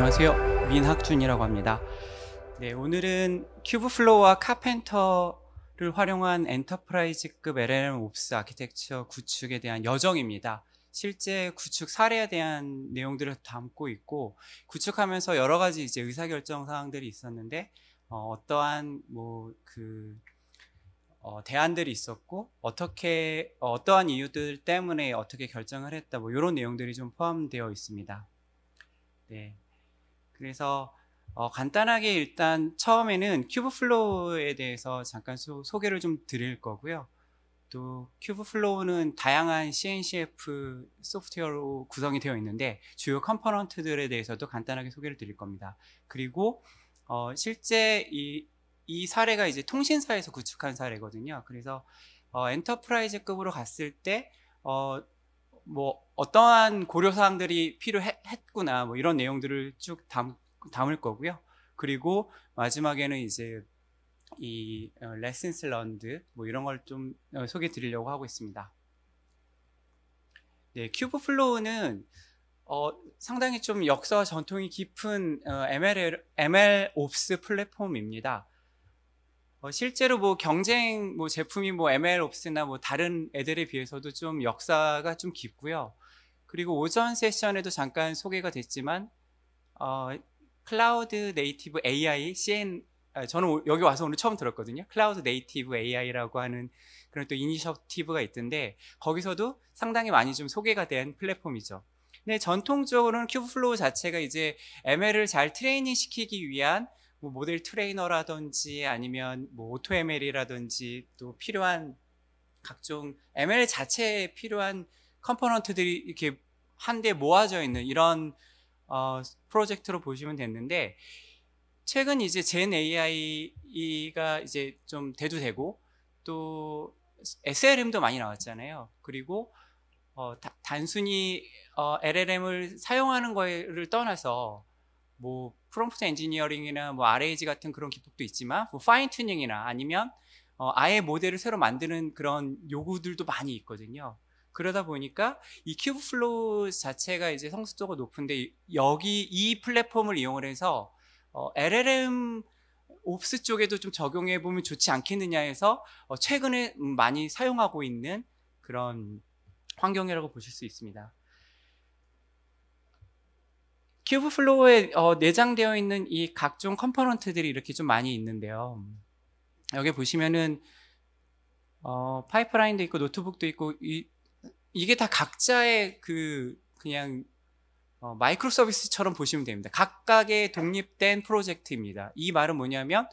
안녕하세요. 민학준이라고 합니다. 네, 오늘은 큐브플로우와 카펜터를 활용한 엔터프라이즈급 LLM 옵스 아키텍처 구축에 대한 여정입니다. 실제 구축 사례에 대한 내용들을 담고 있고 구축하면서 여러 가지 이제 의사결정 사항들이 있었는데 어, 떠한 뭐그 어, 대안들이 있었고 어떻게 어, 떠한 이유들 때문에 어떻게 결정을 했다 뭐 이런 내용들이 좀 포함되어 있습니다. 네. 그래서 어, 간단하게 일단 처음에는 큐브 플로우에 대해서 잠깐 소, 소개를 좀 드릴 거고요. 또 큐브 플로우는 다양한 CNCF 소프트웨어로 구성이 되어 있는데 주요 컴포넌트들에 대해서도 간단하게 소개를 드릴 겁니다. 그리고 어, 실제 이, 이 사례가 이제 통신사에서 구축한 사례거든요. 그래서 어, 엔터프라이즈급으로 갔을 때 어, 뭐 어떠한 고려 사항들이 필요했구나 뭐 이런 내용들을 쭉 담, 담을 거고요. 그리고 마지막에는 이제 이 레슨스 어, 런드 뭐 이런 걸좀 어, 소개 드리려고 하고 있습니다. 네, 큐브 플로우는 어, 상당히 좀 역사와 전통이 깊은 어, ML, ML 옵스 플랫폼입니다. 어, 실제로 뭐 경쟁 뭐 제품이 뭐 ML 옵스나 뭐 다른 애들에 비해서도 좀 역사가 좀 깊고요. 그리고 오전 세션에도 잠깐 소개가 됐지만 어, 클라우드 네이티브 AI CN 아, 저는 여기 와서 오늘 처음 들었거든요. 클라우드 네이티브 AI라고 하는 그런 또 이니셔티브가 있던데 거기서도 상당히 많이 좀 소개가 된 플랫폼이죠. 근데 전통적으로는 큐브플로우 자체가 이제 ML을 잘 트레이닝 시키기 위한 뭐 모델 트레이너라든지 아니면 뭐 오토 ML이라든지 또 필요한 각종 ML 자체에 필요한 컴포넌트들이 이렇게 한데 모아져 있는 이런 어, 프로젝트로 보시면 됐는데 최근 이제 젠 AI가 이제 좀 대두되고 또 SLM도 많이 나왔잖아요. 그리고 어, 다, 단순히 어, LLM을 사용하는 거를 떠나서 뭐 프롬프트 엔지니어링이나 뭐 RAG 같은 그런 기법도 있지만 뭐 파인 튜닝이나 아니면 어, 아예 모델을 새로 만드는 그런 요구들도 많이 있거든요. 그러다 보니까 이 큐브 플로우 자체가 이제 성숙도가 높은데 여기 이 플랫폼을 이용을 해서 어, LLM 옵스 쪽에도 좀 적용해 보면 좋지 않겠느냐 해서 어, 최근에 많이 사용하고 있는 그런 환경이라고 보실 수 있습니다. 큐브 플로우에 어, 내장되어 있는 이 각종 컴포넌트들이 이렇게 좀 많이 있는데요. 여기 보시면은 어, 파이프라인도 있고 노트북도 있고 이 이게 다 각자의 그 그냥 어, 마이크로 서비스처럼 보시면 됩니다. 각각의 독립된 프로젝트입니다. 이 말은 뭐냐면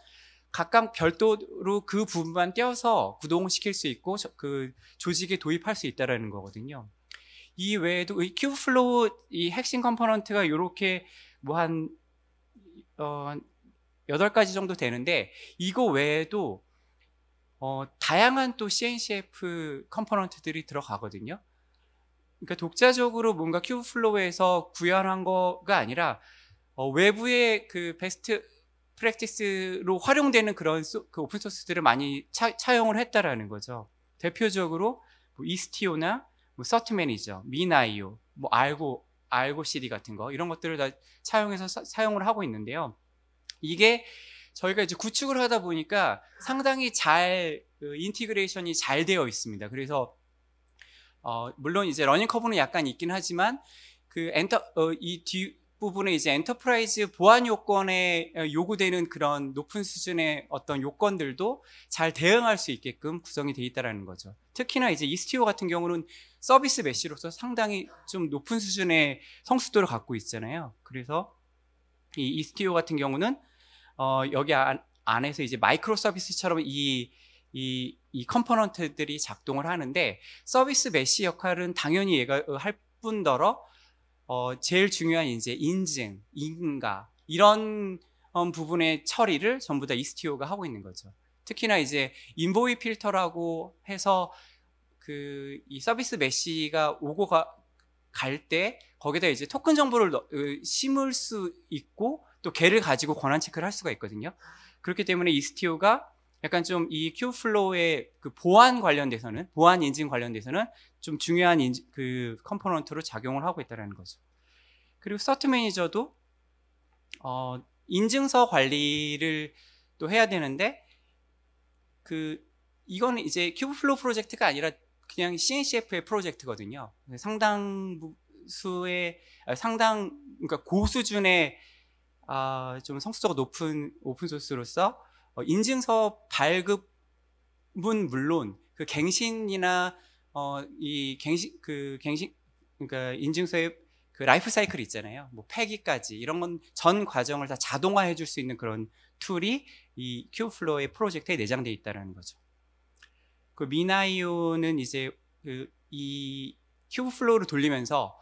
각각 별도로 그 부분만 떼어서 구동시킬 수 있고 저, 그 조직에 도입할 수 있다라는 거거든요. 이 외에도 이 큐브플로우 이 핵심 컴포넌트가 이렇게 뭐한 어, 8가지 정도 되는데 이거 외에도 어, 다양한 또 CNCF 컴포넌트들이 들어가거든요. 그러니까 독자적으로 뭔가 큐브 플로우에서 구현한 거가 아니라 어, 외부의 그 베스트 프랙티스로 활용되는 그런 소, 그 오픈 소스들을 많이 차, 차용을 했다라는 거죠. 대표적으로 뭐 이스티오나 뭐 서트 매니저, 미나이오, 뭐 알고 알고 CD 같은 거 이런 것들을 다 차용해서 사, 용을 하고 있는데요. 이게 저희가 이제 구축을 하다 보니까 상당히 잘 그 인티그레이션이 잘 되어 있습니다. 그래서 어, 물론 이제 러닝 커브는 약간 있긴 하지만 그 엔터 어, 이 뒷부분에 이제 엔터프라이즈 보안 요건에 어, 요구되는 그런 높은 수준의 어떤 요건들도 잘 대응할 수 있게끔 구성이 돼 있다라는 거죠. 특히나 이제 이스티오 같은 경우는 서비스 메시로서 상당히 좀 높은 수준의 성숙도를 갖고 있잖아요. 그래서 이 이스티오 같은 경우는 어, 여기 안, 아, 안에서 이제 마이크로 서비스처럼 이, 이, 이 컴포넌트들이 작동을 하는데 서비스 메시 역할은 당연히 얘가 어, 할 뿐더러 어, 제일 중요한 이제 인증, 인가 이런 어, 부분의 처리를 전부 다 이스티오가 하고 있는 거죠. 특히나 이제 인보이 필터라고 해서 그 이 서비스 메시가 오고 갈 때 거기다 이제 토큰 정보를 넣, 어, 심을 수 있고 또개를 가지고 권한 체크를 할 수가 있거든요. 그렇기 때문에 이스티오가 약간 좀 이 큐플로우의 그 보안 관련돼서는 보안 인증 관련돼서는 좀 중요한 인지, 그 컴포넌트로 작용을 하고 있다는 거죠. 그리고 서트 매니저도 어, 인증서 관리를 또 해야 되는데 그 이거는 이제 큐브플로우 프로젝트가 아니라 그냥 CNCF의 프로젝트거든요. 상당수의 아, 상당 그러니까 고수준의 아, 좀성수적가 높은 오픈소스로서 어, 인증서 발급은 물론 그 갱신이나 어, 이 갱신 그 갱신 그러니까 인증서의 그 라이프 사이클 있잖아요. 뭐 폐기까지 이런 건 전 과정을 다 자동화해 줄 수 있는 그런 툴이 이 큐플로의 프로젝트에 내장되어 있다라는 거죠. 그 미나이오는 이제 그 이 큐브플로우를 돌리면서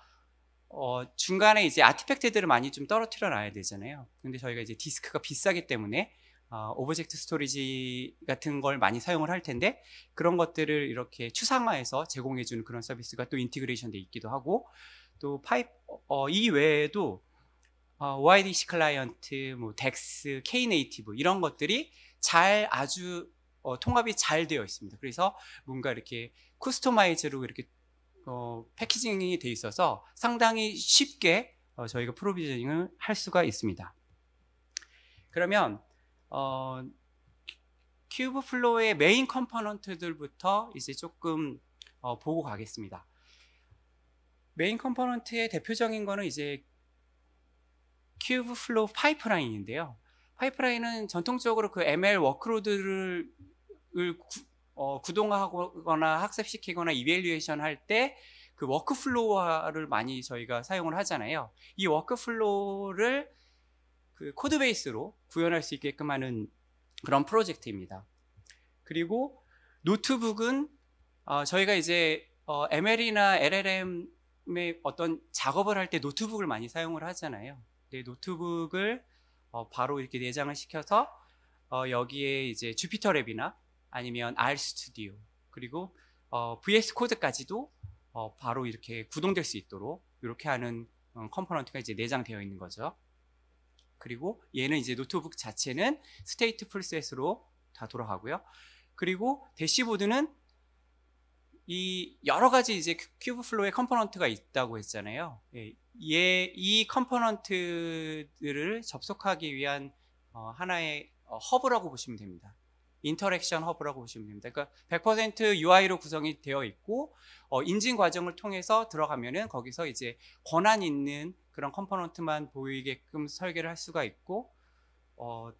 어, 중간에 이제 아티팩트들을 많이 좀 떨어뜨려 놔야 되잖아요. 근데 저희가 이제 디스크가 비싸기 때문에 어, 오브젝트 스토리지 같은 걸 많이 사용을 할 텐데 그런 것들을 이렇게 추상화해서 제공해주는 그런 서비스가 또 인티그레이션돼 있기도 하고 또 파이프 어, 이 외에도 어, o d c 클라이언트, 뭐 덱스, K네이티브 이런 것들이 잘 아주 어, 통합이 잘 되어 있습니다. 그래서 뭔가 이렇게 쿠스터마이즈로 이렇게 어, 패키징이 돼 있어서 상당히 쉽게 어, 저희가 프로비저닝을 할 수가 있습니다. 그러면 어, 큐브 플로우의 메인 컴포넌트들부터 이제 조금 어, 보고 가겠습니다. 메인 컴포넌트의 대표적인 거는 이제 큐브 플로우 파이프라인인데요. 파이프라인은 전통적으로 그 ML 워크로드를 어, 구동하거나 학습시키거나 이벨리에이션 할 때 그 워크플로우를 많이 저희가 사용을 하잖아요. 이 워크플로우를 그 코드 베이스로 구현할 수 있게끔 하는 그런 프로젝트입니다. 그리고 노트북은 어, 저희가 이제 어, ML이나 LLM의 어떤 작업을 할 때 노트북을 많이 사용을 하잖아요. 근 노트북을 어, 바로 이렇게 내장을 시켜서 어, 여기에 이제 주피터 랩이나 아니면 R 스튜디오 그리고 어, VS 코드까지도 어, 바로 이렇게 구동될 수 있도록 이렇게 하는 음, 컴포넌트가 이제 내장되어 있는 거죠. 그리고 얘는 이제 노트북 자체는 스테이트 프리셋으로 다 돌아가고요. 그리고 대시보드는 이 여러 가지 이제 큐브 플로우의 컴포넌트가 있다고 했잖아요. 예, 얘, 이 컴포넌트들을 접속하기 위한 어, 하나의 어, 허브라고 보시면 됩니다. 인터랙션 허브라고 보시면 됩니다. 그러니까 100% UI로 구성이 되어 있고 어, 인증 과정을 통해서 들어가면은 거기서 이제 권한 있는 그런 컴포넌트만 보이게끔 설계를 할 수가 있고 어,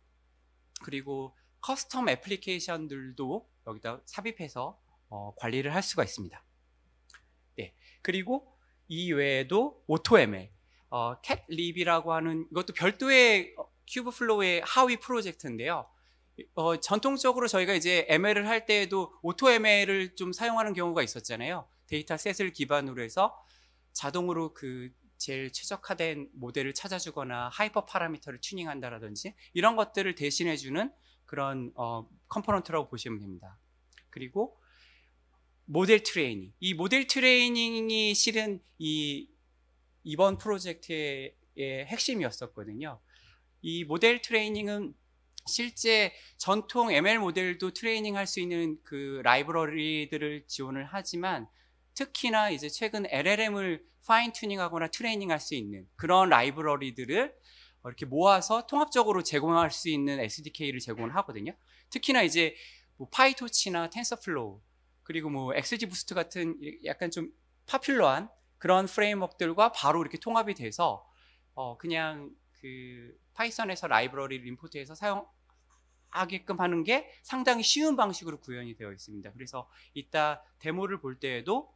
그리고 커스텀 애플리케이션들도 여기다 삽입해서 어, 관리를 할 수가 있습니다. 네, 그리고 이 외에도 오토ML, 어, 캣립이라고 하는 이것도 별도의 어, 큐브 플로우의 하위 프로젝트인데요. 어, 전통적으로 저희가 이제 ML을 할 때에도 오토 ML을 좀 사용하는 경우가 있었잖아요. 데이터 셋을 기반으로 해서 자동으로 그 제일 최적화된 모델을 찾아주거나 하이퍼 파라미터를 튜닝한다라든지 이런 것들을 대신해주는 그런 어, 컴포넌트라고 보시면 됩니다. 그리고 모델 트레이닝. 이 모델 트레이닝이 실은 이 이번 프로젝트의 핵심이었었거든요. 이 모델 트레이닝은 실제 전통 ML 모델도 트레이닝 할 수 있는 그 라이브러리들을 지원을 하지만 특히나 이제 최근 LLM을 파인 튜닝하거나 트레이닝 할 수 있는 그런 라이브러리들을 이렇게 모아서 통합적으로 제공할 수 있는 SDK를 제공을 하거든요. 특히나 이제 뭐 파이토치나 텐서플로우 그리고 뭐 엑스지 부스트 같은 약간 좀 파퓰러한 그런 프레임워크들과 바로 이렇게 통합이 돼서 어 그냥 그 파이썬에서 라이브러리를 임포트해서 사용하게끔 하는 게 상당히 쉬운 방식으로 구현이 되어 있습니다. 그래서 이따 데모를 볼 때에도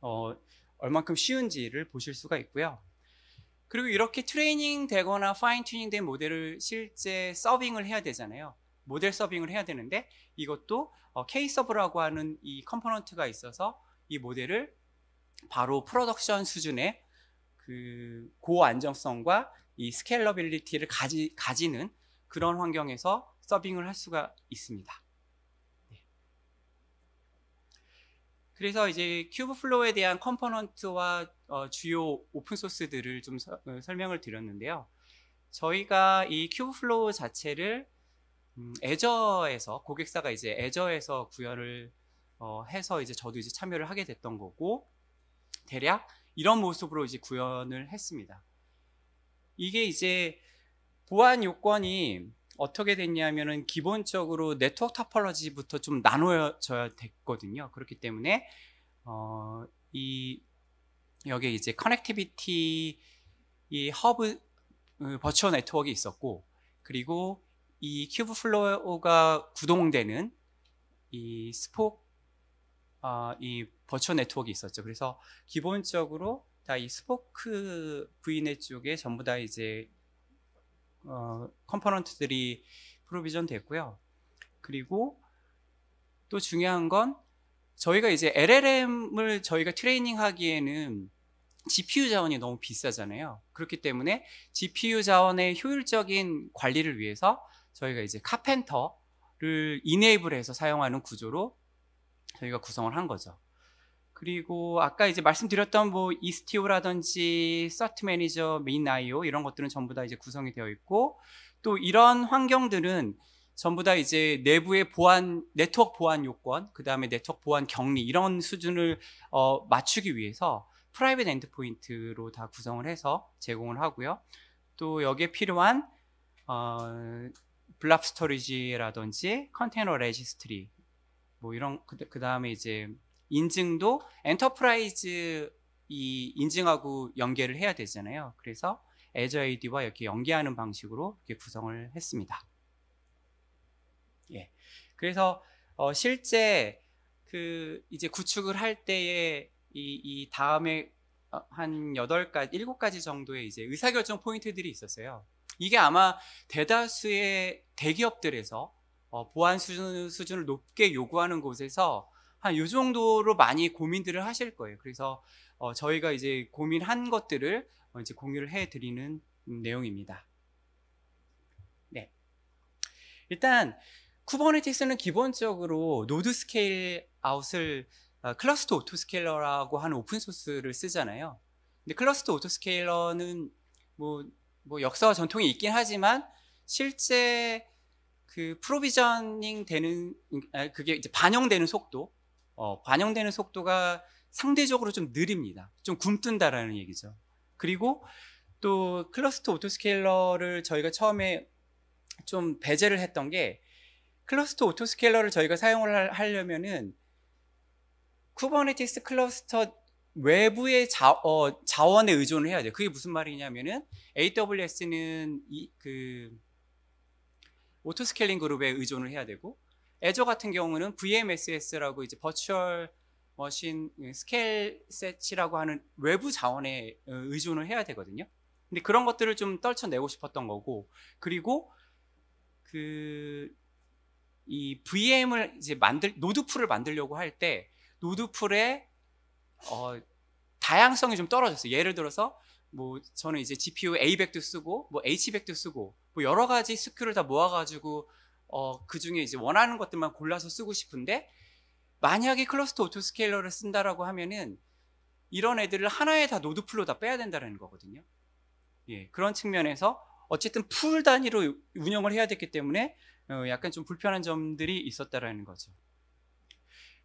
어, 얼만큼 쉬운지를 보실 수가 있고요. 그리고 이렇게 트레이닝 되거나 파인 튜닝 된 모델을 실제 서빙을 해야 되잖아요. 모델 서빙을 해야 되는데 이것도 어, K-서브라고 하는 이 컴포넌트가 있어서 이 모델을 바로 프로덕션 수준의 그 고안정성과 이 스케일러빌리티를 가지, 가지는 그런 환경에서 서빙을 할 수가 있습니다. 네. 그래서 이제 큐브플로우에 대한 컴포넌트와 어, 주요 오픈소스들을 좀 서, 어, 설명을 드렸는데요. 저희가 이 큐브플로우 자체를 음, 애저에서 고객사가 이제 애저에서 구현을 어, 해서 이제 저도 이제 참여를 하게 됐던 거고 대략 이런 모습으로 이제 구현을 했습니다. 이게 이제 보안 요건이 어떻게 됐냐면은 기본적으로 네트워크 타폴로지부터 좀 나눠져야 됐거든요. 그렇기 때문에 어, 이 여기 이제 커넥티비티 이 허브 어, 버추얼 네트워크가 있었고 그리고 이 큐브 플로어가 구동되는 이 스포 어, 이 버추얼 네트워크가 있었죠. 그래서 기본적으로 다이 스포크 V넷 쪽에 전부 다 이제 어, 컴포넌트들이 프로비전 됐고요. 그리고 또 중요한 건 저희가 이제 LLM을 저희가 트레이닝 하기에는 GPU 자원이 너무 비싸잖아요. 그렇기 때문에 GPU 자원의 효율적인 관리를 위해서 저희가 이제 카펜터를 이네이블해서 사용하는 구조로 저희가 구성을 한 거죠. 그리고 아까 이제 말씀드렸던 뭐 이스티오라든지 서트 매니저, 메인아이오 이런 것들은 전부 다 이제 구성이 되어 있고 또 이런 환경들은 전부 다 이제 내부의 보안 네트워크 보안 요건, 그다음에 네트워크 보안 격리 이런 수준을 어, 맞추기 위해서 프라이빗 엔드포인트로 다 구성을 해서 제공을 하고요. 또 여기에 필요한 어, 블록 스토리지라든지 컨테이너 레지스트리 뭐 이런 그 다음에 이제 인증도 엔터프라이즈 이 인증하고 연계를 해야 되잖아요. 그래서 a z AD와 이렇게 연계하는 방식으로 이렇게 구성을 했습니다. 예. 그래서 어 실제 그 이제 구축을 할 때에 이, 이 다음에 한 8가지, 7가지 정도의 이제 의사결정 포인트들이 있었어요. 이게 아마 대다수의 대기업들에서 어 보안 수준, 수준을 높게 요구하는 곳에서 한요 정도로 많이 고민들을 하실 거예요. 그래서 어, 저희가 이제 고민한 것들을 어, 이제 공유를 해드리는 내용입니다. 네. 일단 쿠버네티스는 기본적으로 노드 스케일 아웃을 어, 클러스터 오토 스케일러라고 하는 오픈 소스를 쓰잖아요. 근데 클러스터 오토 스케일러는 뭐, 뭐 역사와 전통이 있긴 하지만 실제 그 프로비저닝 되는 아, 그게 이제 반영되는 속도 어, 반영되는 속도가 상대적으로 좀 느립니다. 좀 굼뜬다라는 얘기죠. 그리고 또 클러스터 오토스케일러를 저희가 처음에 좀 배제를 했던 게 클러스터 오토스케일러를 저희가 사용을 하려면은 쿠버네티스 클러스터 외부의 자, 어, 자원에 의존을 해야 돼요. 그게 무슨 말이냐면은 AWS는 이, 그 오토스케일링 그룹에 의존을 해야 되고 애저 같은 경우는 VMSS라고 이제 버추얼 머신 스케일 셋이라고 하는 외부 자원에 어, 의존을 해야 되거든요. 근데 그런 것들을 좀 떨쳐내고 싶었던 거고, 그리고 그 이 VM을 이제 만들 노드풀을 만들려고 할 때 노드풀의 어, 다양성이 좀 떨어졌어요. 예를 들어서 뭐 저는 이제 GPU A100도 쓰고 뭐 H100도 쓰고 뭐 여러 가지 스큐를 다 모아가지고 어, 그 중에 이제 원하는 것들만 골라서 쓰고 싶은데 만약에 클러스터 오토 스케일러를 쓴다라고 하면은 이런 애들을 하나에 다 노드 풀로 다 빼야 된다는 거거든요. 예, 그런 측면에서 어쨌든 풀 단위로 운영을 해야 됐기 때문에 어, 약간 좀 불편한 점들이 있었다라는 거죠.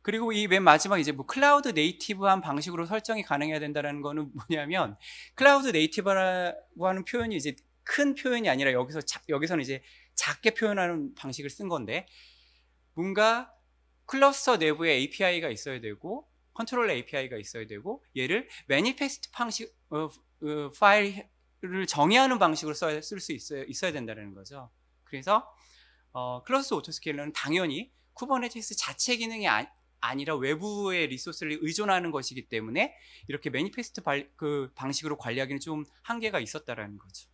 그리고 이 맨 마지막 이제 뭐 클라우드 네이티브한 방식으로 설정이 가능해야 된다는 거는 뭐냐면 클라우드 네이티브라고 하는 표현이 이제 큰 표현이 아니라 여기서 자, 여기서는 이제 작게 표현하는 방식을 쓴 건데 뭔가 클러스터 내부에 API가 있어야 되고 컨트롤 API가 있어야 되고 얘를 매니페스트 방식 어, 어, 파일을 정의하는 방식으로 쓸수 있어야, 있어야, 된다는 거죠. 그래서 어, 클러스 오토스케일러는 당연히 쿠버네티스 자체 기능이 아, 아니라 외부의 리소스를 의존하는 것이기 때문에 이렇게 매니페스트 발, 그 방식으로 관리하기는 좀 한계가 있었다라는 거죠.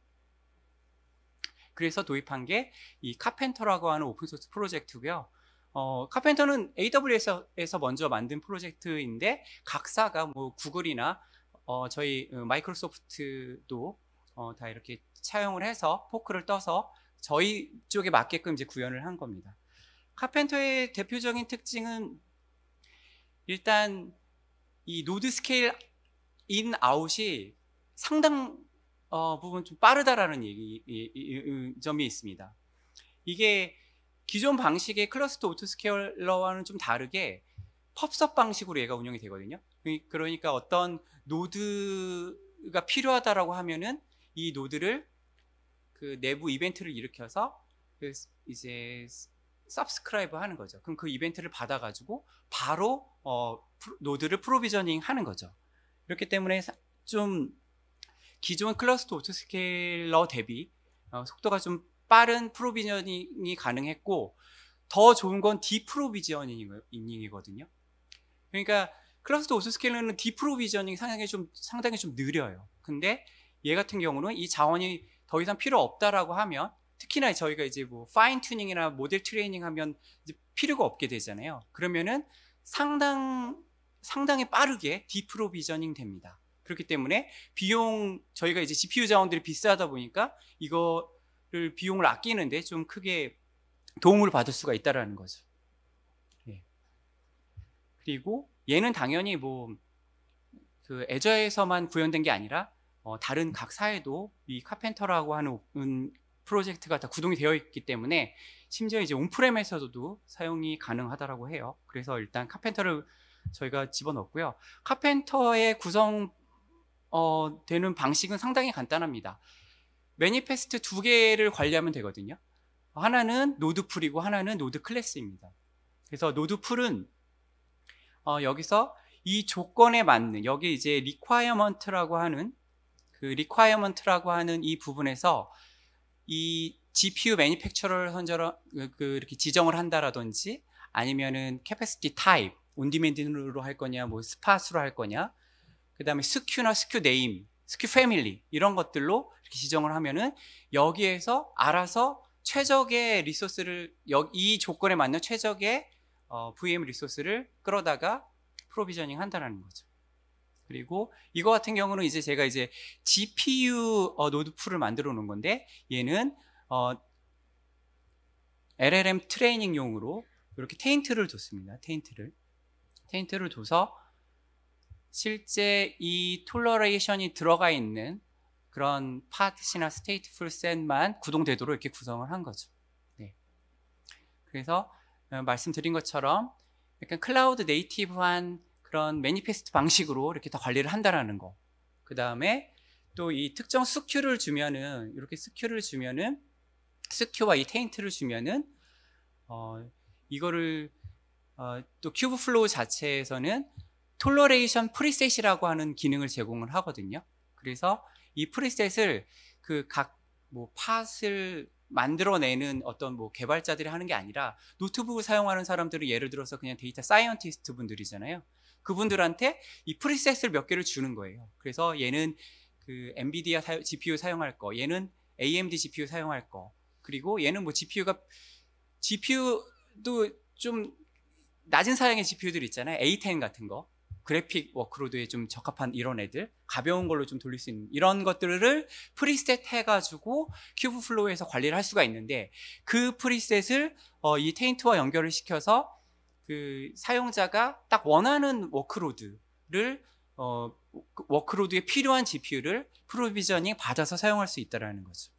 그래서 도입한 게 이 카펜터라고 하는 오픈소스 프로젝트고요. 어, 카펜터는 AWS에서 먼저 만든 프로젝트인데 각사가 뭐 구글이나 어, 저희 마이크로소프트도 어, 다 이렇게 차용을 해서 포크를 떠서 저희 쪽에 맞게끔 이제 구현을 한 겁니다. 카펜터의 대표적인 특징은 일단 이 노드 스케일 인 아웃이 상당 어, 부분 좀 빠르다라는 얘기, 이, 이, 이, 점이 있습니다. 이게 기존 방식의 클러스터 오토스케일러와는 좀 다르게 펍섭 방식으로 얘가 운영이 되거든요. 그러니까 어떤 노드가 필요하다라고 하면은 이 노드를 그 내부 이벤트를 일으켜서 그 이제 섭스크라이브 하는 거죠. 그럼 그 이벤트를 받아가지고 바로 어, 노드를 프로비저닝 하는 거죠. 이렇기 때문에 좀 기존 클러스터 오토스케일러 대비 어, 속도가 좀 빠른 프로비전이 가능했고 더 좋은 건디프로비전이거든요 그러니까 클러스터 오토스케일러는 디프로비전이 상당히 좀 상당히 좀 느려요. 근데 얘 같은 경우는 이 자원이 더 이상 필요 없다라고 하면 특히나 저희가 이제 뭐 파인 튜닝이나 모델 트레이닝 하면 필요가 없게 되잖아요. 그러면은 상당 상당히 빠르게 디프로비저닝 됩니다. 그렇기 때문에 비용 저희가 이제 GPU 자원들이 비싸다 보니까 이거를 비용을 아끼는데 좀 크게 도움을 받을 수가 있다라는 거죠. 예. 그리고 얘는 당연히 뭐 그 애저에서만 구현된 게 아니라 어 다른 각 사에도 이 카펜터라고 하는 프로젝트가 다 구동이 되어 있기 때문에 심지어 이제 온프렘에서도 사용이 가능하다라고 해요. 그래서 일단 카펜터를 저희가 집어넣고요. 카펜터의 구성 어, 되는 방식은 상당히 간단합니다. 매니페스트 두 개를 관리하면 되거든요. 하나는 노드 풀이고 하나는 노드 클래스입니다. 그래서 노드 풀은 어, 여기서 이 조건에 맞는 여기 이제 리quirement,라고 하는 그 requirement라고 하는 이 부분에서 이 GPU 매니팩처를 선정 그, 그 이렇게 지정을 한다라든지 아니면은 캐 a p 티 타입 온디맨드로 할 거냐, 뭐 스팟으로 할 거냐, 그 다음에 스큐나 스큐 네임, 스큐 패밀리 이런 것들로 이렇게 지정을 하면은 여기에서 알아서 최적의 리소스를 이 조건에 맞는 최적의 어, VM 리소스를 끌어다가 프로비저닝 한다라는 거죠. 그리고 이거 같은 경우는 이제 제가 이제 GPU 어, 노드 풀을 만들어 놓은 건데 얘는 어, LLM 트레이닝용으로 이렇게 테인트를 줬습니다. 테인트를 테인트를 줘서 실제 이 톨러레이션이 들어가 있는 그런 파티시나 스테이트풀 셋만 구동되도록 이렇게 구성을 한 거죠. 네. 그래서 어, 말씀드린 것처럼 약간 클라우드 네이티브한 그런 매니페스트 방식으로 이렇게 다 관리를 한다라는 거. 그 다음에 또 이 특정 스큐를 주면은 이렇게 스큐를 주면은 스큐와 이 테인트를 주면은 어, 이거를 어, 또 큐브 플로우 자체에서는 톨러레이션 프리셋이라고 하는 기능을 제공을 하거든요. 그래서 이 프리셋을 그 각뭐 팟을 만들어내는 어떤 뭐 개발자들이 하는 게 아니라 노트북을 사용하는 사람들은 예를 들어서 그냥 데이터 사이언티스트 분들이잖아요. 그분들한테 이 프리셋을 몇 개를 주는 거예요. 그래서 얘는 그 엔비디아 사유, GPU 사용할 거, 얘는 AMD GPU 사용할 거, 그리고 얘는 뭐 GPU가 GPU도 좀 낮은 사양의 GPU들 있잖아요. A10 같은 거. 그래픽 워크로드에 좀 적합한 이런 애들 가벼운 걸로 좀 돌릴 수 있는 이런 것들을 프리셋 해가지고 큐브 플로우에서 관리를 할 수가 있는데 그 프리셋을 어, 이 테인트와 연결을 시켜서 그 사용자가 딱 원하는 워크로드를 어, 그 워크로드에 필요한 GPU를 프로비저닝 받아서 사용할 수 있다라는 거죠.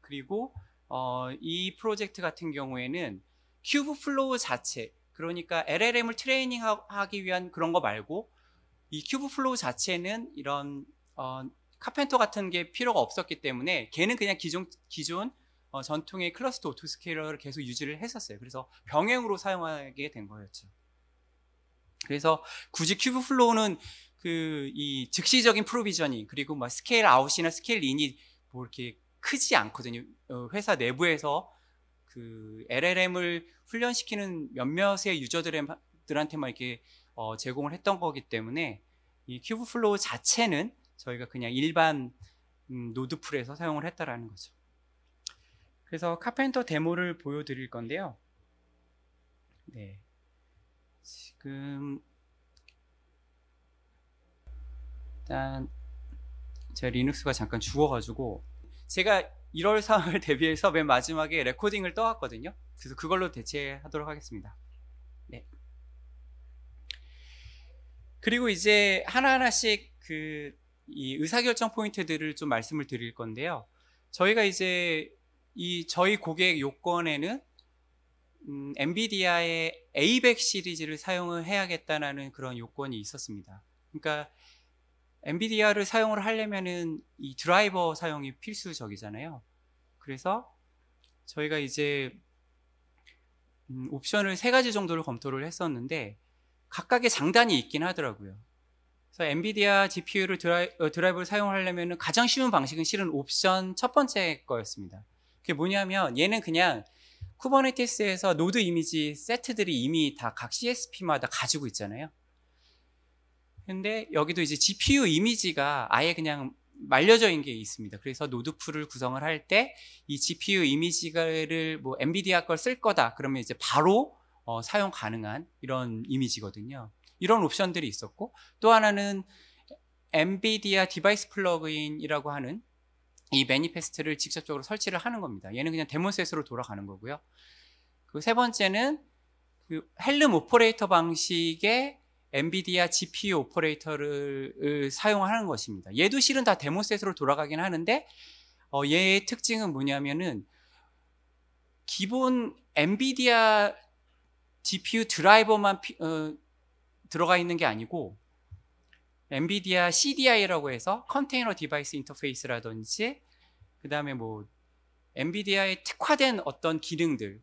그리고 어, 이 프로젝트 같은 경우에는 큐브 플로우 자체 그러니까 LLM을 트레이닝하기 위한 그런 거 말고 이 큐브 플로우 자체는 이런 어, 카펜터 같은 게 필요가 없었기 때문에 걔는 그냥 기존 기존 어, 전통의 클러스터 오토스케일러를 계속 유지를 했었어요. 그래서 병행으로 사용하게 된 거였죠. 그래서 굳이 큐브 플로우는 그 이 즉시적인 프로비전이 그리고 막 뭐 스케일 아웃이나 스케일 인이 뭐 이렇게 크지 않거든요. 어, 회사 내부에서 그 LLM을 훈련시키는 몇몇의 유저들한테만 이렇게 어, 제공을 했던 거기 때문에 이 큐브 플로우 자체는 저희가 그냥 일반 음, 노드풀에서 사용을 했다라는 거죠. 그래서 카펜터 데모를 보여드릴 건데요. 네. 지금 일단 제 리눅스가 잠깐 죽어가지고 제가 1월 상일을 대비해서 맨 마지막에 레코딩을 떠왔거든요. 그래서 그걸로 대체하도록 하겠습니다. 네. 그리고 이제 하나하나씩 그 의사결정 포인트들을 좀 말씀을 드릴 건데요. 저희가 이제 이 저희 고객 요건에는 음, 엔비디아의 A100 시리즈를 사용을 해야겠다라는 그런 요건이 있었습니다. 그러니까 엔비디아를 사용을 하려면은 이 드라이버 사용이 필수적이잖아요. 그래서 저희가 이제 음, 옵션을 세 가지 정도를 검토를 했었는데 각각의 장단이 있긴 하더라고요. 그래서 엔비디아 GPU를 드라이, 어, 드라이브를 사용하려면 가장 쉬운 방식은 실은 옵션 첫 번째 거였습니다. 그게 뭐냐면 얘는 그냥 쿠버네티스에서 노드 이미지 세트들이 이미 다 각 CSP마다 가지고 있잖아요. 근데 여기도 이제 GPU 이미지가 아예 그냥 말려져 있는 게 있습니다. 그래서 노드풀을 구성을 할 때 이 GPU 이미지를 뭐 엔비디아 걸 쓸 거다 그러면 이제 바로 어, 사용 가능한 이런 이미지거든요. 이런 옵션들이 있었고 또 하나는 엔비디아 디바이스 플러그인이라고 하는 이 매니페스트를 직접적으로 설치를 하는 겁니다. 얘는 그냥 데모셋으로 돌아가는 거고요. 그 세 번째는 그 헬름 오퍼레이터 방식의 엔비디아 GPU 오퍼레이터를 사용하는 것입니다. 얘도 실은 다 데모셋으로 돌아가긴 하는데 어, 얘의 특징은 뭐냐면은 기본 엔비디아 GPU 드라이버만 피, 어, 들어가 있는 게 아니고 엔비디아 CDI라고 해서 컨테이너 디바이스 인터페이스라든지 그 다음에 뭐 엔비디아에 특화된 어떤 기능들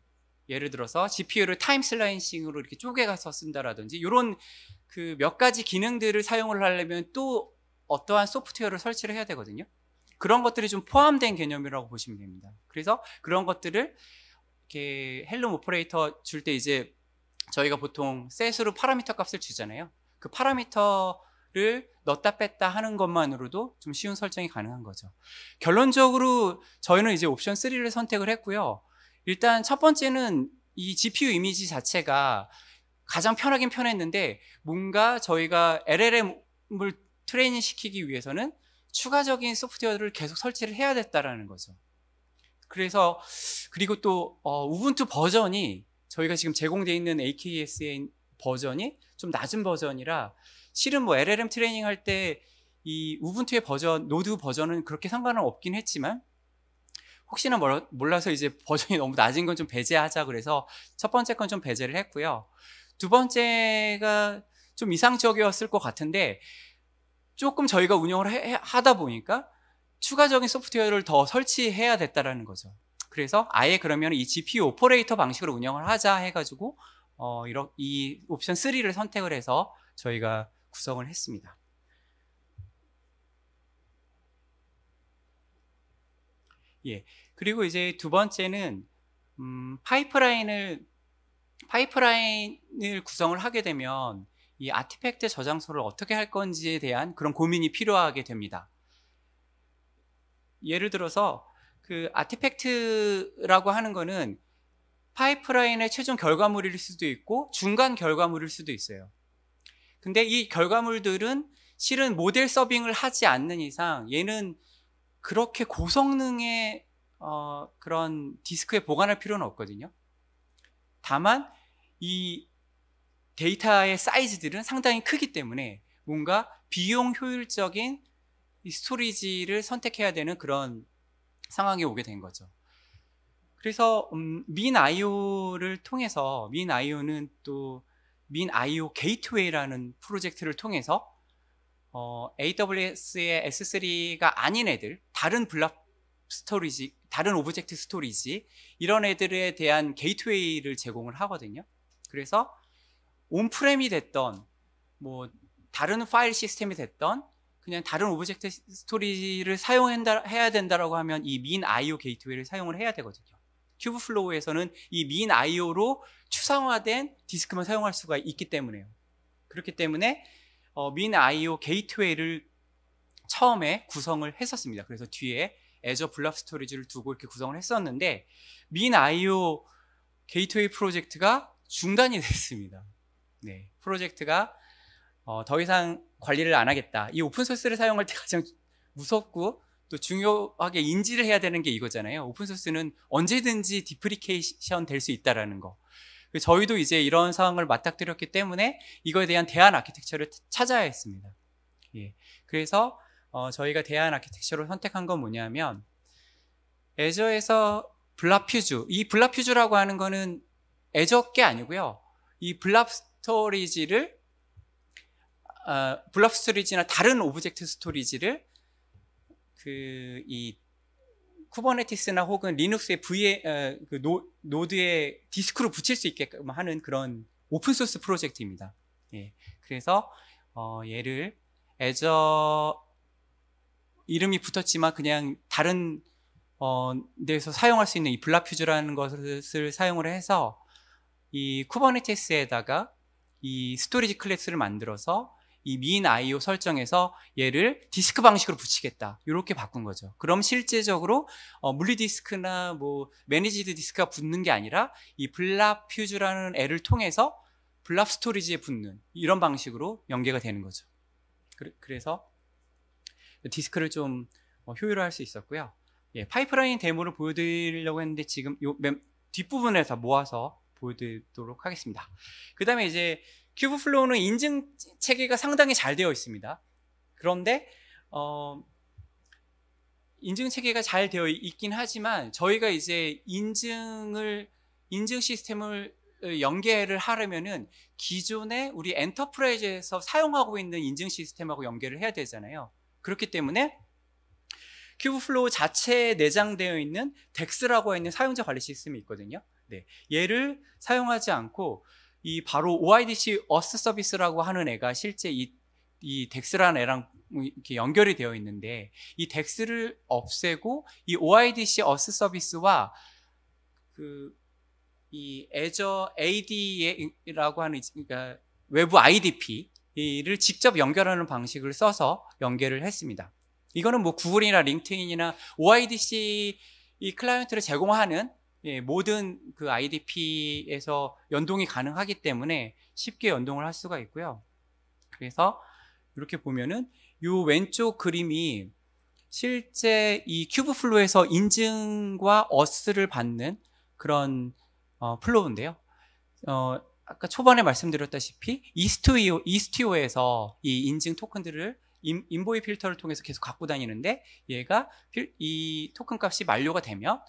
예를 들어서 GPU를 타임 슬라이싱으로 이렇게 쪼개가서 쓴다라든지 이런 그 몇 가지 기능들을 사용을 하려면 또 어떠한 소프트웨어를 설치를 해야 되거든요. 그런 것들이 좀 포함된 개념이라고 보시면 됩니다. 그래서 그런 것들을 이렇게 헬름 오퍼레이터 줄 때 이제 저희가 보통 셋으로 파라미터 값을 주잖아요. 그 파라미터를 넣다 뺐다 하는 것만으로도 좀 쉬운 설정이 가능한 거죠. 결론적으로 저희는 이제 옵션 3를 선택을 했고요. 일단 첫 번째는 이 GPU 이미지 자체가 가장 편하긴 편했는데 뭔가 저희가 LLM을 트레이닝 시키기 위해서는 추가적인 소프트웨어를 계속 설치를 해야 됐다라는 거죠. 그래서 그리고 또 어, 우분투 버전이 저희가 지금 제공되어 있는 a k s 의 버전이 좀 낮은 버전이라 실은 뭐 LLM 트레이닝 할 때 이 우분투의 버전, 노드 버전은 그렇게 상관은 없긴 했지만 혹시나 몰라서 이제 버전이 너무 낮은 건 좀 배제하자 그래서 첫 번째 건 좀 배제를 했고요. 두 번째가 좀 이상적이었을 것 같은데 조금 저희가 운영을 하다 보니까 추가적인 소프트웨어를 더 설치해야 됐다라는 거죠. 그래서 아예 그러면 이 GPU 오퍼레이터 방식으로 운영을 하자 해가지고 어, 이 옵션 3를 선택을 해서 저희가 구성을 했습니다. 예. 그리고 이제 두 번째는 음, 파이프라인을 파이프라인을 구성을 하게 되면 이 아티팩트 저장소를 어떻게 할 건지에 대한 그런 고민이 필요하게 됩니다. 예를 들어서 그 아티팩트라고 하는 거는 파이프라인의 최종 결과물일 수도 있고 중간 결과물일 수도 있어요. 근데 이 결과물들은 실은 모델 서빙을 하지 않는 이상 얘는 그렇게 고성능의 어, 그런 디스크에 보관할 필요는 없거든요. 다만 이 데이터의 사이즈들은 상당히 크기 때문에 뭔가 비용 효율적인 스토리지를 선택해야 되는 그런 상황에 오게 된 거죠. 그래서 음, 민아이오를 통해서 민아이오는 또 민아이오 게이트웨이라는 프로젝트를 통해서 어, AWS의 S3가 아닌 애들, 다른 블록 스토리지, 다른 오브젝트 스토리지, 이런 애들에 대한 게이트웨이를 제공을 하거든요. 그래서 온프렘이 됐던, 뭐, 다른 파일 시스템이 됐던, 그냥 다른 오브젝트 스토리를 사용해야 된다라고 하면 이 민 IO 게이트웨이를 사용을 해야 되거든요. 큐브플로우에서는 이 민 IO로 추상화된 디스크만 사용할 수가 있기 때문에요. 그렇기 때문에 어, 민IO 게이트웨이를 처음에 구성을 했었습니다. 그래서 뒤에 애저 블랍 스토리지를 두고 이렇게 구성을 했었는데 민IO 게이트웨이 프로젝트가 중단이 됐습니다. 네, 프로젝트가 어, 더 이상 관리를 안 하겠다. 이 오픈 소스를 사용할 때 가장 무섭고 또 중요하게 인지를 해야 되는 게 이거잖아요. 오픈 소스는 언제든지 디프리케이션 될 수 있다라는 거. 그 저희도 이제 이런 상황을 맞닥뜨렸기 때문에 이거에 대한 대안 아키텍처를 찾아야 했습니다. 예. 그래서 어, 저희가 대안 아키텍처로 선택한 건 뭐냐면 애저에서 블라퓨즈 이 블라퓨즈라고 하는 거는 애저 게 아니고요. 이 블랍 스토리지를 어, 블랍 스토리지나 다른 오브젝트 스토리지를 그이 쿠버네티스나 혹은 리눅스의 v 어, 그 노, 드의 디스크로 붙일 수 있게끔 하는 그런 오픈 소스 프로젝트입니다. 예. 그래서 어, 얘를 애저 이름이 붙었지만 그냥 다른 어, 데서 사용할 수 있는 이 블라퓨즈라는 것을 사용을 해서 이 쿠버네티스에다가 이 스토리지 클래스를 만들어서 이 미인 IO 설정에서 얘를 디스크 방식으로 붙이겠다. 이렇게 바꾼 거죠. 그럼 실제적으로 어, 물리 디스크나 뭐 매니지드 디스크가 붙는 게 아니라 이 블랍 퓨즈라는 애를 통해서 블랍 스토리지에 붙는 이런 방식으로 연계가 되는 거죠. 그래서 디스크를 좀 어, 효율화 할 수 있었고요. 예, 파이프라인 데모를 보여드리려고 했는데 지금 요 뒷부분에서 모아서 보여드리도록 하겠습니다. 그 다음에 이제 큐브플로우는 인증 체계가 상당히 잘 되어 있습니다. 그런데 어, 인증 체계가 잘 되어 있긴 하지만 저희가 이제 인증을 인증 시스템을 어, 연계를 하려면은 기존의 우리 엔터프라이즈에서 사용하고 있는 인증 시스템하고 연계를 해야 되잖아요. 그렇기 때문에 큐브플로우 자체에 내장되어 있는 덱스라고 하는 사용자 관리 시스템이 있거든요. 네. 얘를 사용하지 않고 이 바로 OIDC 어스 서비스라고 하는 애가 실제 이, 이 덱스라는 애랑 이렇게 연결이 되어 있는데 이 덱스를 없애고 이 OIDC 어스 서비스와 그이 애저 AD라고 하는 그러니까 외부 IDP를 직접 연결하는 방식을 써서 연결을 했습니다. 이거는 뭐 구글이나 링크인이나 OIDC 이 클라이언트를 제공하는 예, 모든 그 IDP에서 연동이 가능하기 때문에 쉽게 연동을 할 수가 있고요. 그래서 이렇게 보면은 이 왼쪽 그림이 실제 이 큐브 플로에서 인증과 어스를 받는 그런 어, 플로우인데요. 어, 아까 초반에 말씀드렸다시피 이스튜오 이스튜오에서 이 인증 토큰들을 인, 보이 필터를 통해서 계속 갖고 다니는데 얘가 필, 이 토큰 값이 만료가 되면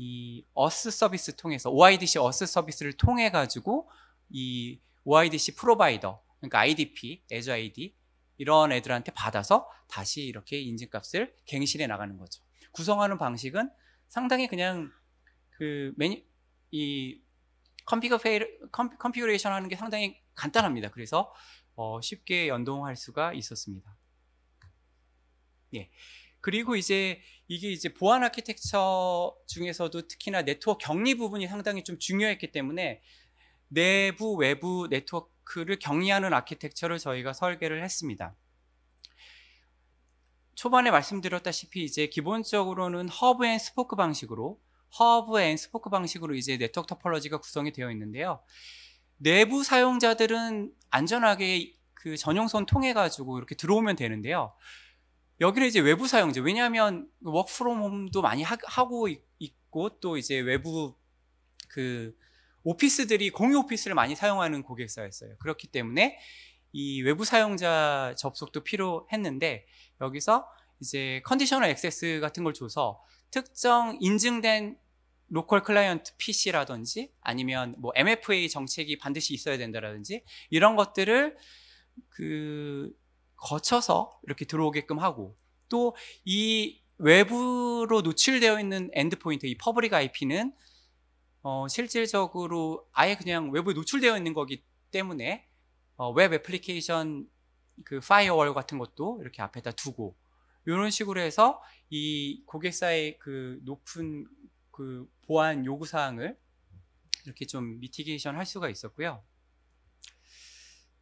이 어스 서비스 통해서 OIDC 어스 서비스를 통해 가지고 이 OIDC 프로바이더 그러니까 IDP, 애저 ID 이런 애들한테 받아서 다시 이렇게 인증값을 갱신해 나가는 거죠. 구성하는 방식은 상당히 그냥 그 메뉴 이 컴피그 페이 컴피그레이션 하는 게 상당히 간단합니다. 그래서 어, 쉽게 연동할 수가 있었습니다. 예. 그리고 이제 이게 이제 보안 아키텍처 중에서도 특히나 네트워크 격리 부분이 상당히 좀 중요했기 때문에 내부 외부 네트워크를 격리하는 아키텍처를 저희가 설계를 했습니다. 초반에 말씀드렸다시피 이제 기본적으로는 허브 앤 스포크 방식으로 허브 앤 스포크 방식으로 이제 네트워크 토폴로지가 구성이 되어 있는데요. 내부 사용자들은 안전하게 그 전용선 통해 가지고 이렇게 들어오면 되는데요. 여기를 이제 외부 사용자 왜냐하면 워크프롬홈도 많이 하, 고 있고 또 이제 외부 그 오피스들이 공유 오피스를 많이 사용하는 고객사였어요. 그렇기 때문에 이 외부 사용자 접속도 필요했는데 여기서 이제 컨디셔널 액세스 같은 걸 줘서 특정 인증된 로컬 클라이언트 PC라든지 아니면 뭐 MFA 정책이 반드시 있어야 된다라든지 이런 것들을 그 거쳐서 이렇게 들어오게끔 하고 또 이 외부로 노출되어 있는 엔드포인트, 이 퍼블릭 IP는 어, 실질적으로 아예 그냥 외부에 노출되어 있는 거기 때문에 어, 웹 애플리케이션 그 파이어월 같은 것도 이렇게 앞에다 두고 이런 식으로 해서 이 고객사의 그 높은 그 보안 요구 사항을 이렇게 좀 미티게이션 할 수가 있었고요.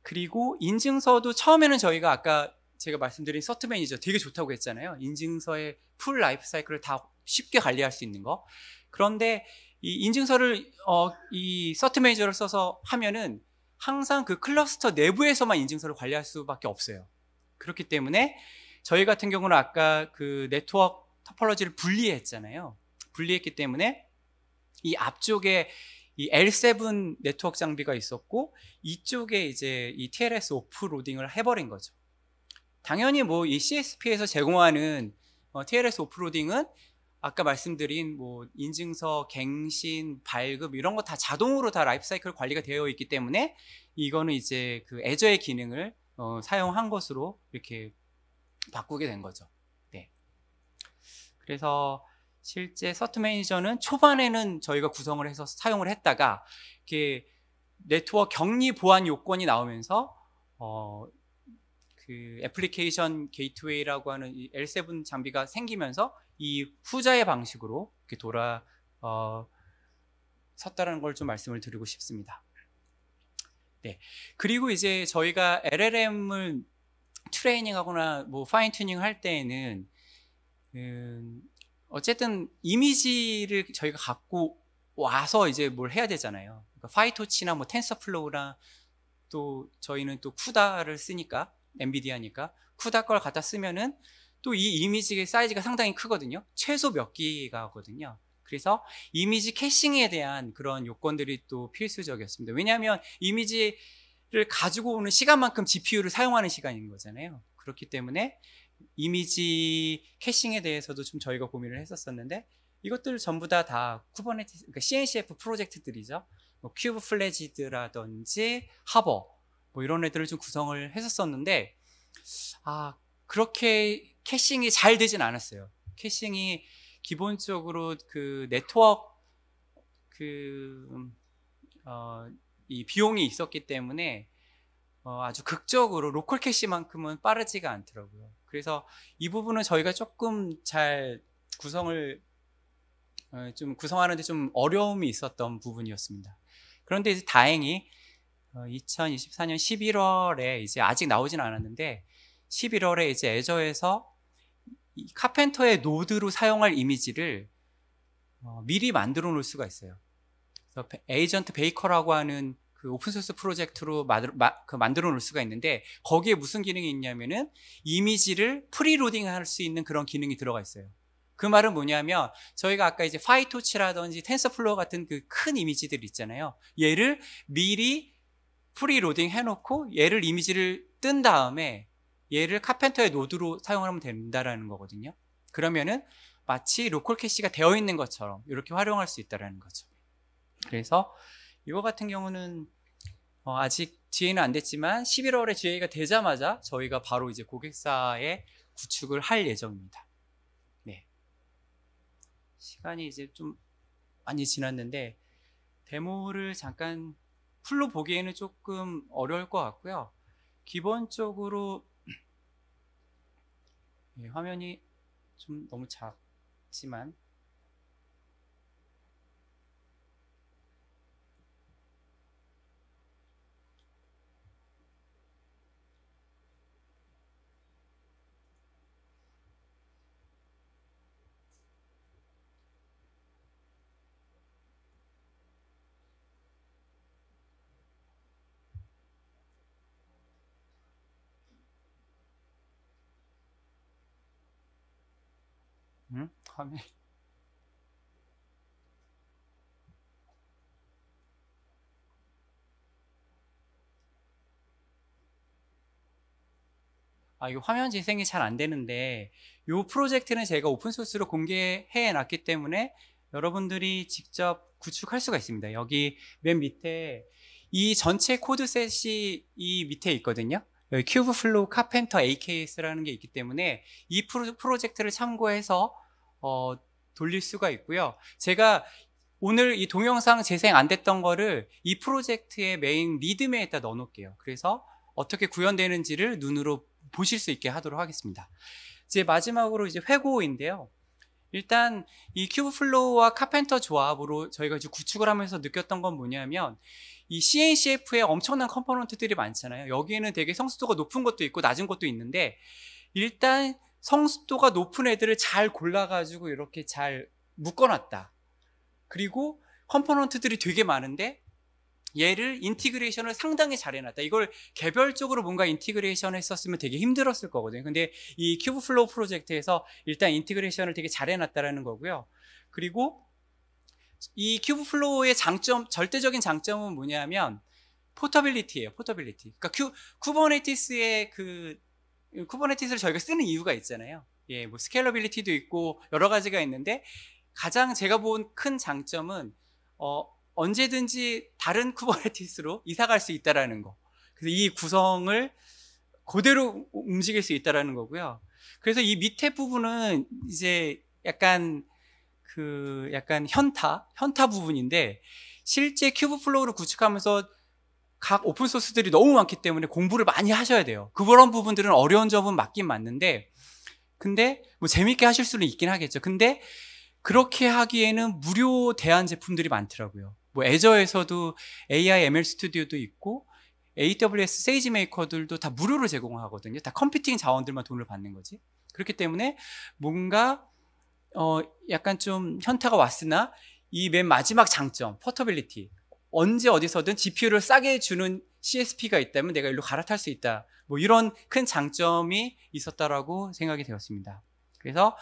그리고 인증서도 처음에는 저희가 아까 제가 말씀드린 서트 매니저 되게 좋다고 했잖아요. 인증서의 풀 라이프 사이클을 다 쉽게 관리할 수 있는 거. 그런데 이 인증서를 어, 이 서트 매니저를 써서 하면은 항상 그 클러스터 내부에서만 인증서를 관리할 수밖에 없어요. 그렇기 때문에 저희 같은 경우는 아까 그 네트워크 터폴러지를 분리했잖아요. 분리했기 때문에 이 앞쪽에 이 L7 네트워크 장비가 있었고 이쪽에 이제 이 TLS 오프로딩을 해버린 거죠. 당연히 뭐 이 CSP에서 제공하는 어, TLS 오프로딩은 아까 말씀드린 뭐 인증서, 갱신, 발급 이런 거 다 자동으로 다 라이프사이클 관리가 되어 있기 때문에 이거는 이제 그 애저의 기능을 어, 사용한 것으로 이렇게 바꾸게 된 거죠. 네. 그래서 실제 서트 매니저는 초반에는 저희가 구성을 해서 사용을 했다가 이렇게 네트워크 격리 보안 요건이 나오면서 어, 그 애플리케이션 게이트웨이라고 하는 이 L7 장비가 생기면서 이 후자의 방식으로 이렇게 돌아 어, 섰다라는 걸 좀 말씀을 드리고 싶습니다. 네. 그리고 이제 저희가 LLM을 트레이닝하거나 뭐 파인 튜닝 할 때에는 음, 어쨌든 이미지를 저희가 갖고 와서 이제 뭘 해야 되잖아요. 그러니까 파이토치나 뭐 텐서플로우나 또 저희는 또 쿠다를 쓰니까 엔비디아니까 쿠다 걸 갖다 쓰면은 또 이 이미지의 사이즈가 상당히 크거든요. 최소 몇 기가거든요. 그래서 이미지 캐싱에 대한 그런 요건들이 또 필수적이었습니다. 왜냐하면 이미지를 가지고 오는 시간만큼 GPU를 사용하는 시간인 거잖아요. 그렇기 때문에 이미지 캐싱에 대해서도 좀 저희가 고민을 했었었는데 이것들 전부 다 다 쿠버네티스, 그러니까 CNCF 프로젝트들이죠. 뭐 큐브 플래지드라든지 하버 뭐 이런 애들을 좀 구성을 했었었는데 아 그렇게 캐싱이 잘 되진 않았어요. 캐싱이 기본적으로 그 네트워크 그 음, 어, 이 비용이 있었기 때문에 어, 아주 극적으로 로컬 캐시만큼은 빠르지가 않더라고요. 그래서 이 부분은 저희가 조금 잘 구성을 어, 좀 구성하는데 좀 어려움이 있었던 부분이었습니다. 그런데 이제 다행히 2024년 어, 11월에 이제 아직 나오진 않았는데 11월에 이제 애저에서 카펜터의 노드로 사용할 이미지를 어, 미리 만들어 놓을 수가 있어요. 에이전트 베이커라고 하는 그 오픈소스 프로젝트로 만들, 마, 그 만들어 놓을 수가 있는데 거기에 무슨 기능이 있냐면은 이미지를 프리로딩 할 수 있는 그런 기능이 들어가 있어요. 그 말은 뭐냐면 저희가 아까 이제 파이토치라든지 텐서플로우 같은 그 큰 이미지들 있잖아요. 얘를 미리 프리로딩 해놓고 얘를 이미지를 뜬 다음에 얘를 카펜터의 노드로 사용하면 된다라는 거거든요. 그러면은 마치 로컬 캐시가 되어 있는 것처럼 이렇게 활용할 수 있다라는 거죠. 그래서 이거 같은 경우는 어, 아직 GA는 안 됐지만 11월에 GA가 되자마자 저희가 바로 이제 고객사의 구축을 할 예정입니다. 네. 시간이 이제 좀 많이 지났는데 데모를 잠깐 풀로 보기에는 조금 어려울 것 같고요. 기본적으로 네, 화면이 좀 너무 작지만 응? 하미. 아, 이거 화면 재생이 잘 안 되는데 이 프로젝트는 제가 오픈소스로 공개해 놨기 때문에 여러분들이 직접 구축할 수가 있습니다. 여기 맨 밑에 이 전체 코드셋이 이 밑에 있거든요. 여기 큐브 플로우 카펜터 AKS라는 게 있기 때문에 이 프로, 프로젝트를 참고해서 어, 돌릴 수가 있고요. 제가 오늘 이 동영상 재생 안 됐던 거를 이 프로젝트의 메인 리듬에다 넣어놓을게요. 그래서 어떻게 구현되는지를 눈으로 보실 수 있게 하도록 하겠습니다. 이제 마지막으로 이제 회고인데요. 일단 이 큐브 플로우와 카펜터 조합으로 저희가 이제 구축을 하면서 느꼈던 건 뭐냐면 이 CNCF에 엄청난 컴포넌트들이 많잖아요. 여기에는 되게 성수도가 높은 것도 있고 낮은 것도 있는데 일단 성숙도가 높은 애들을 잘 골라가지고 이렇게 잘 묶어놨다. 그리고 컴포넌트들이 되게 많은데 얘를 인티그레이션을 상당히 잘 해놨다. 이걸 개별적으로 뭔가 인티그레이션 했었으면 되게 힘들었을 거거든요. 근데 이 큐브 플로우 프로젝트에서 일단 인티그레이션을 되게 잘 해놨다라는 거고요. 그리고 이 큐브 플로우의 장점, 절대적인 장점은 뭐냐면 포터빌리티예요. 포터빌리티. 그러니까 쿠버네티스의 그 쿠버네티스를 저희가 쓰는 이유가 있잖아요. 예, 뭐 스케일러빌리티도 있고 여러 가지가 있는데 가장 제가 본 큰 장점은 어, 언제든지 다른 쿠버네티스로 이사 갈 수 있다라는 거. 그래서 이 구성을 그대로 움직일 수 있다라는 거고요. 그래서 이 밑에 부분은 이제 약간 그 약간 현타, 현타 부분인데 실제 큐브 플로우를 구축하면서 각 오픈 소스들이 너무 많기 때문에 공부를 많이 하셔야 돼요. 그런 부분들은 어려운 점은 맞긴 맞는데 근데 뭐 재밌게 하실 수는 있긴 하겠죠. 근데 그렇게 하기에는 무료 대안 제품들이 많더라고요. 뭐 애저에서도 AI ML 스튜디오도 있고 AWS 세이지 메이커들도 다 무료로 제공하거든요. 다 컴퓨팅 자원들만 돈을 받는 거지. 그렇기 때문에 뭔가 어 약간 좀 현타가 왔으나 이 맨 마지막 장점, 포터빌리티 언제 어디서든 GPU를 싸게 주는 CSP가 있다면 내가 일로 갈아탈 수 있다. 뭐 이런 큰 장점이 있었다라고 생각이 되었습니다. 그래서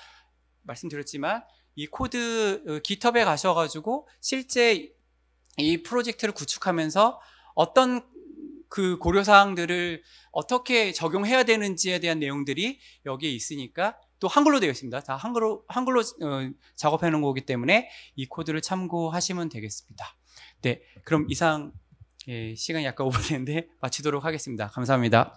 말씀드렸지만 이 코드 기텁에 어, 가셔가지고 실제 이 프로젝트를 구축하면서 어떤 그 고려 사항들을 어떻게 적용해야 되는지에 대한 내용들이 여기에 있으니까 또 한글로 되어 있습니다. 다 한글로 한글로 어, 작업해 놓은 거기 때문에 이 코드를 참고하시면 되겠습니다. 네, 그럼 이상 예, 시간이 약간 오버되는데 마치도록 하겠습니다. 감사합니다.